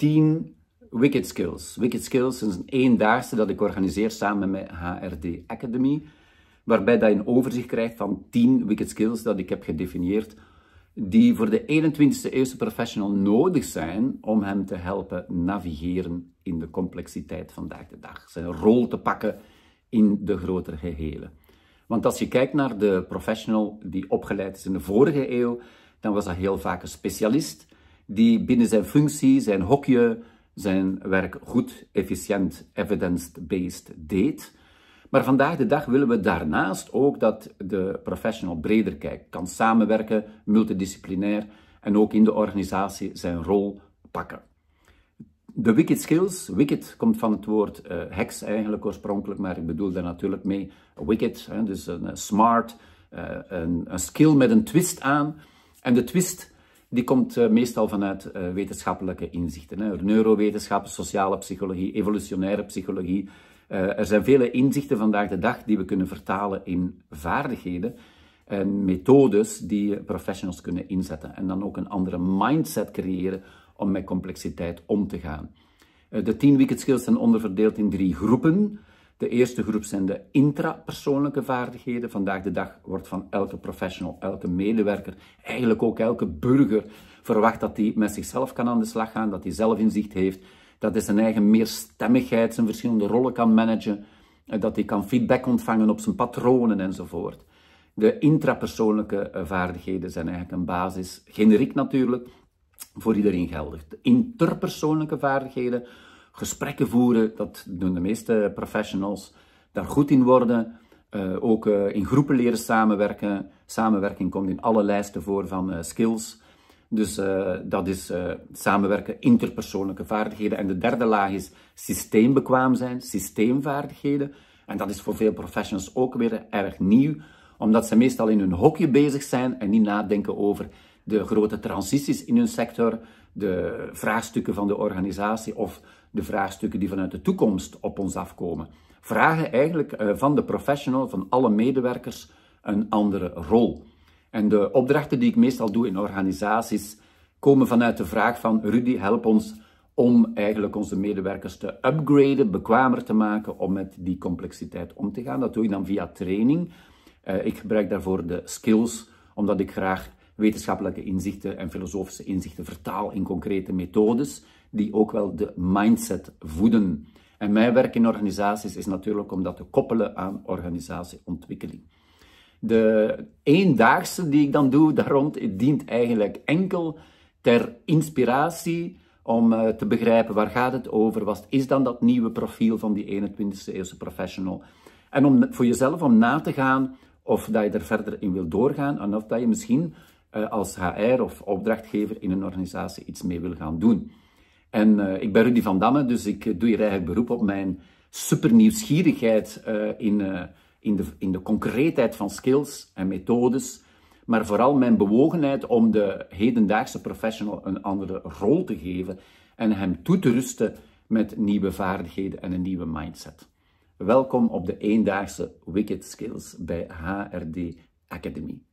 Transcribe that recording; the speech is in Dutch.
10 Wicked Skills. Wicked Skills is een eendaagse dat ik organiseer samen met HRD Academy, waarbij dat je een overzicht krijgt van 10 Wicked Skills dat ik heb gedefinieerd, die voor de 21 e eeuwse professional nodig zijn om hem te helpen navigeren in de complexiteit vandaag de dag. Zijn rol te pakken in de grotere gehele. Want als je kijkt naar de professional die opgeleid is in de vorige eeuw, dan was dat heel vaak een specialist die binnen zijn functie, zijn hokje, zijn werk goed, efficiënt, evidence-based deed. Maar vandaag de dag willen we daarnaast ook dat de professional breder kijkt, kan samenwerken, multidisciplinair en ook in de organisatie zijn rol pakken. De wicked skills, wicked komt van het woord uh, eh, heks eigenlijk oorspronkelijk, maar ik bedoel daar natuurlijk mee wicked, hè, dus een eh, smart, eh, een skill met een twist aan. En de twist die komt eh, meestal vanuit eh, wetenschappelijke inzichten. Neurowetenschappen, sociale psychologie, evolutionaire psychologie. Eh, er zijn vele inzichten vandaag de dag die we kunnen vertalen in vaardigheden en methodes die professionals kunnen inzetten. En dan ook een andere mindset creëren om met complexiteit om te gaan. De 10 wicked skills zijn onderverdeeld in drie groepen. De eerste groep zijn de intrapersoonlijke vaardigheden. Vandaag de dag wordt van elke professional, elke medewerker, eigenlijk ook elke burger verwacht dat hij met zichzelf kan aan de slag gaan, dat hij zelf inzicht heeft, dat hij zijn eigen meerstemmigheid, zijn verschillende rollen kan managen, eh, dat hij kan feedback ontvangen op zijn patronen enzovoort. De intrapersoonlijke eh, vaardigheden zijn eigenlijk een basis, generiek natuurlijk, voor iedereen geldig. De interpersoonlijke vaardigheden gesprekken voeren, dat doen de meeste professionals daar goed in worden. Eh, ook eh, in groepen leren samenwerken. Samenwerking komt in alle lijsten voor van eh, skills. Dus dat is samenwerken, interpersoonlijke vaardigheden. En de derde laag is systeembekwaam zijn, systeemvaardigheden. En dat is voor veel professionals ook weer erg nieuw, omdat ze meestal in hun hokje bezig zijn en niet nadenken over de grote transities in hun sector, de vraagstukken van de organisatie of de vraagstukken die vanuit de toekomst op ons afkomen. Vragen eigenlijk eh, van de professional, van alle medewerkers, een andere rol. En de opdrachten die ik meestal doe in organisaties komen vanuit de vraag van Rudy, help ons om eigenlijk onze medewerkers te upgraden, bekwamer te maken om met die complexiteit om te gaan. Dat doe ik dan via training. Eh, ik gebruik daarvoor de skills, omdat ik graag wetenschappelijke inzichten en filosofische inzichten vertaal in concrete methodes die ook wel de mindset voeden. En mijn werk in organisaties is natuurlijk om dat te koppelen aan organisatieontwikkeling. De eendaagse die ik dan doe daar rond, dient eigenlijk enkel ter inspiratie om eh, te begrijpen waar gaat het over, wat is dan dat nieuwe profiel van die 21e eeuwse professional. En om voor jezelf om na te gaan of dat je er verder in wil doorgaan en of dat je misschien eh, als HR of opdrachtgever in een organisatie iets mee wil gaan doen. En eh, ik ben Rudy van Damme, dus ik eh, doe hier eigenlijk beroep op mijn supernieuwsgierigheid uh, in, in, de, in de concreetheid van skills en methodes, maar vooral mijn bewogenheid om de hedendaagse professional een andere rol te geven en hem toe te rusten met nieuwe vaardigheden en een nieuwe mindset. Welkom op de eendaagse Wicked Skills bij HRD Academy.